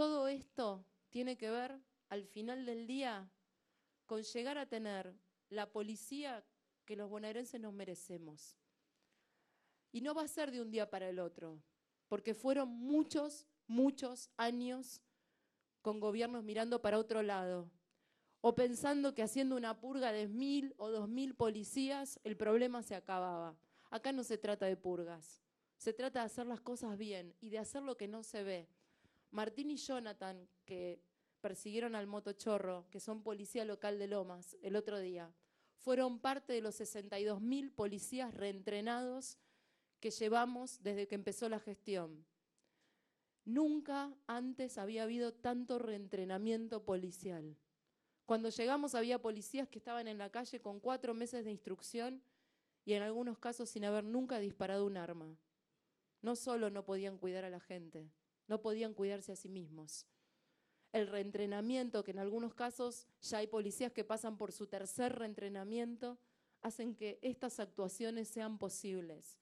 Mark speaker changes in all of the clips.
Speaker 1: Todo esto tiene que ver, al final del día, con llegar a tener la policía que los bonaerenses nos merecemos. Y no va a ser de un día para el otro, porque fueron muchos, muchos años con gobiernos mirando para otro lado, o pensando que haciendo una purga de mil o dos mil policías el problema se acababa. Acá no se trata de purgas, se trata de hacer las cosas bien y de hacer lo que no se ve. Martín y Jonathan, que persiguieron al motochorro, que son policía local de Lomas, el otro día, fueron parte de los 62.000 policías reentrenados que llevamos desde que empezó la gestión. Nunca antes había habido tanto reentrenamiento policial. Cuando llegamos había policías que estaban en la calle con cuatro meses de instrucción y en algunos casos sin haber nunca disparado un arma. No solo no podían cuidar a la gente, no podían cuidarse a sí mismos. El reentrenamiento, que en algunos casos ya hay policías que pasan por su tercer reentrenamiento, hacen que estas actuaciones sean posibles.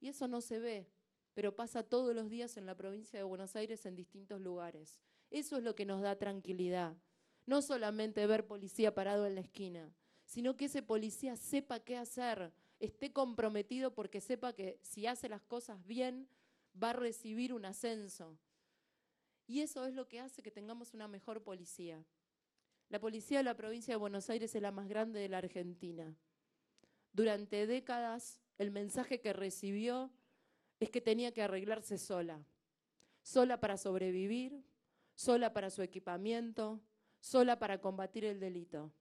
Speaker 1: Y eso no se ve, pero pasa todos los días en la provincia de Buenos Aires en distintos lugares. Eso es lo que nos da tranquilidad. No solamente ver policía parado en la esquina, sino que ese policía sepa qué hacer, esté comprometido porque sepa que si hace las cosas bien, va a recibir un ascenso. Y eso es lo que hace que tengamos una mejor policía. La policía de la provincia de Buenos Aires es la más grande de la Argentina. Durante décadas el mensaje que recibió es que tenía que arreglarse sola, sola para sobrevivir, sola para su equipamiento, sola para combatir el delito.